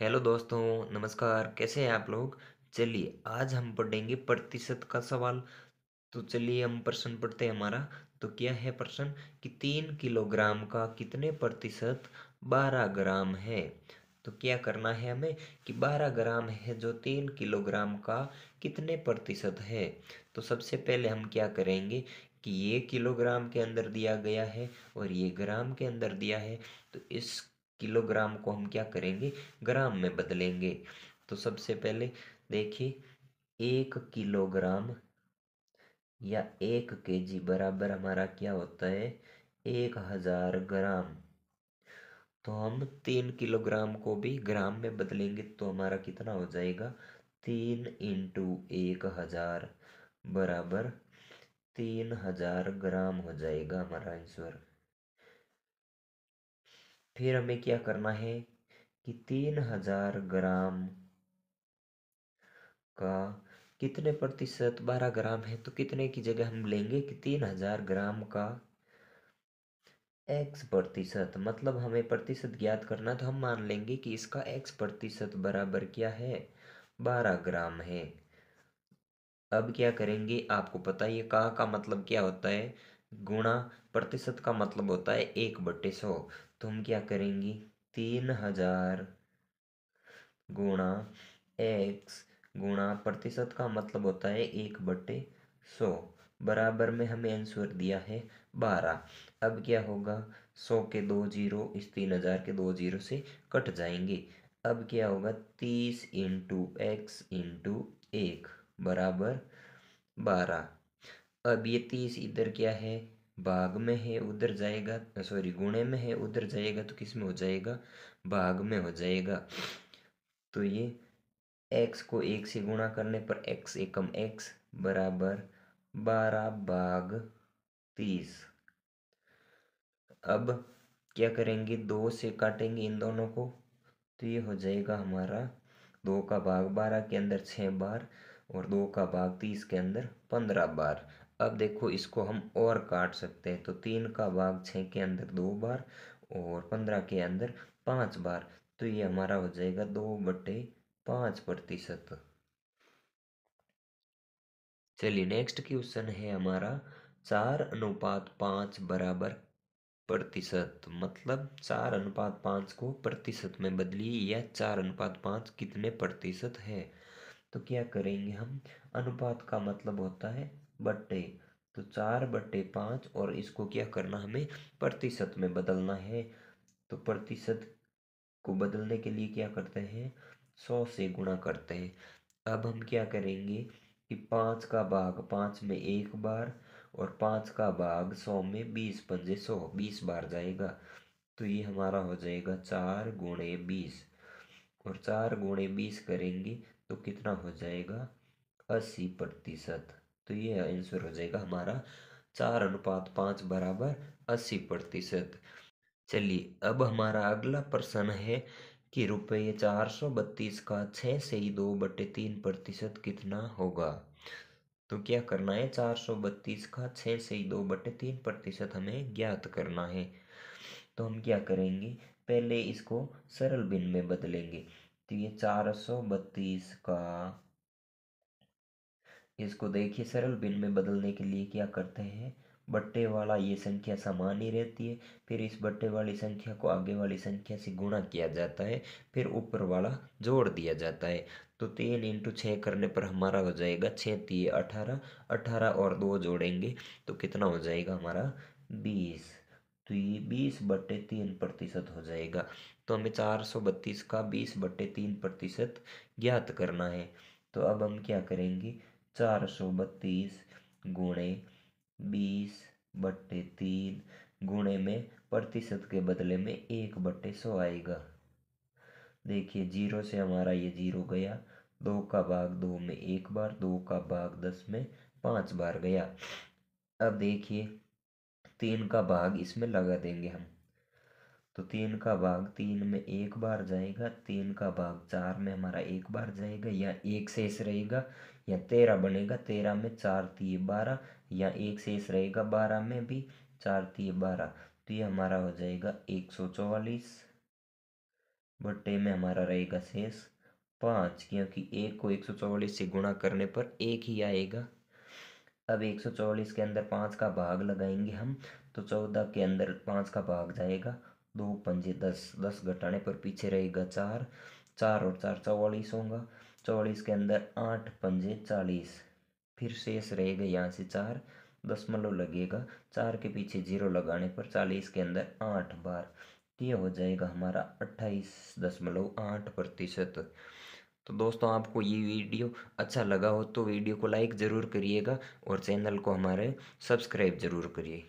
hello दोस्तों नमस्कार कैसे हैं आप लोग चलिए आज हम पढ़ेंगे प्रतिशत का सवाल तो चलिए हम प्रश्न पढ़ते हैं हमारा तो क्या है प्रश्न कि तीन किलोग्राम का कितने प्रतिशत बारह ग्राम है तो क्या करना है हमें कि बारह ग्राम है जो तीन किलोग्राम का कितने प्रतिशत है तो सबसे पहले हम क्या करेंगे कि ये किलोग्राम के अंदर दिया गया है और ये ग्राम के अंदर दिया है तो इस किलोग्राम को हम क्या करेंगे ग्राम में बदलेंगे तो सबसे पहले देखिए एक किलोग्राम या एक के जी बराबर हमारा क्या होता है एक हजार ग्राम तो हम तीन किलोग्राम को भी ग्राम में बदलेंगे तो हमारा कितना हो जाएगा तीन इंटू एक हजार बराबर तीन हजार ग्राम हो जाएगा हमारा आंसर फिर हमें क्या करना है कि तीन हजार ग्राम का कितने प्रतिशत बारह ग्राम है तो कितने की जगह हम लेंगे कि तीन हजार ग्राम का एक्स प्रतिशत मतलब हमें प्रतिशत ज्ञात करना तो हम मान लेंगे कि इसका एक्स प्रतिशत बराबर क्या है बारह ग्राम है अब क्या करेंगे आपको पता है ये कहाँ का मतलब क्या होता है गुणा प्रतिशत का मतलब होता है एक बट्टे सौ तो हम क्या करेंगी तीन हजार गुणा एक्स गुणा प्रतिशत का मतलब होता है एक बट्टे सौ बराबर में हमें आंसर दिया है बारह अब क्या होगा सौ के दो जीरो इस तीन हजार के दो जीरो से कट जाएंगे अब क्या होगा तीस इंटू एक्स इंटू एक बराबर बारह अब ये तीस इधर क्या है भाग में है उधर जाएगा सॉरी गुणे में है उधर जाएगा तो किस में हो जाएगा भाग में हो जाएगा तो ये एक्स को एक से गुणा करने पर एक्स एकम एक्स बराबर बारह भाग तीस अब क्या करेंगे दो से काटेंगे इन दोनों को तो ये हो जाएगा हमारा दो का भाग बारह के अंदर छः बार और दो का भाग तीस के अंदर पंद्रह बार अब देखो इसको हम और काट सकते हैं तो तीन का भाग छः के अंदर दो बार और पंद्रह के अंदर पाँच बार तो ये हमारा हो जाएगा दो बटे पाँच प्रतिशत चलिए नेक्स्ट क्वेश्चन है हमारा चार अनुपात पाँच बराबर प्रतिशत मतलब चार अनुपात पाँच को प्रतिशत में बदली या चार अनुपात पाँच कितने प्रतिशत है तो क्या करेंगे हम अनुपात का मतलब होता है बट्टे तो चार बट्टे पाँच और इसको क्या करना हमें प्रतिशत में बदलना है तो प्रतिशत को बदलने के लिए क्या करते हैं सौ से गुणा करते हैं अब हम क्या करेंगे कि पाँच का भाग पाँच में एक बार और पाँच का भाग सौ में बीस पंजे सौ बीस बार जाएगा तो ये हमारा हो जाएगा चार गुणे बीस और चार गुणे बीस करेंगे तो कितना हो जाएगा अस्सी प्रतिशत तो ये आंसर हो जाएगा हमारा चार अनुपात पाँच बराबर अस्सी प्रतिशत चलिए अब हमारा अगला प्रश्न है कि रुपये चार सौ बत्तीस का छः से ही दो बटे तीन प्रतिशत कितना होगा तो क्या करना है चार सौ बत्तीस का छः से ही दो बटे तीन प्रतिशत हमें ज्ञात करना है तो हम क्या करेंगे पहले इसको सरल बिन में बदलेंगे तो ये चार सौ बत्तीस का इसको देखिए सरल भिन्न में बदलने के लिए क्या करते हैं बट्टे वाला ये संख्या समान ही रहती है फिर इस बट्टे वाली संख्या को आगे वाली संख्या से गुणा किया जाता है फिर ऊपर वाला जोड़ दिया जाता है तो तीन इंटू छः करने पर हमारा हो जाएगा छः तीन अठारह अठारह और दो जोड़ेंगे तो कितना हो जाएगा हमारा बीस तो ये बीस बट्टे तीन प्रतिशत हो जाएगा तो हमें चार सौ बत्तीस का बीस बट्टे तीन प्रतिशत ज्ञात करना है तो अब हम क्या करेंगे चार सौ बत्तीस गुणे बीस बट्टे तीन गुणे में प्रतिशत के बदले में एक बट्टे सौ आएगा देखिए जीरो से हमारा ये जीरो गया दो का भाग दो में एक बार दो का भाग दस में पाँच बार गया अब देखिए तीन का भाग इसमें लगा देंगे हम तो तीन का भाग तीन में एक बार जाएगा तीन का भाग चार में हमारा एक बार जाएगा या एक शेष रहेगा या तेरह बनेगा तेरह में चार तीय बारह या एक शेष रहेगा बारह में भी चार तीय बारह तो ये हमारा हो जाएगा एक सौ चौवालीस बट्टे में हमारा रहेगा शेष पाँच क्योंकि एक को एक सौ चौवालीस से गुणा करने पर एक ही आएगा अब एक सौ चौवालीस के अंदर पाँच का भाग लगाएंगे हम तो चौदह के अंदर पाँच का भाग जाएगा दो पंजे दस दस घटाने पर पीछे रहेगा चार चार और चार चौवालीस होगा चौवालीस के अंदर आठ पंजे चालीस फिर शेष रहेगा यहाँ से चार दशमलव लगेगा चार के पीछे जीरो लगाने पर चालीस के अंदर आठ बार ये हो जाएगा हमारा अट्ठाईस दशमलव आठ प्रतिशत तो दोस्तों आपको ये वीडियो अच्छा लगा हो तो वीडियो को लाइक ज़रूर करिएगा और चैनल को हमारे सब्सक्राइब ज़रूर करिए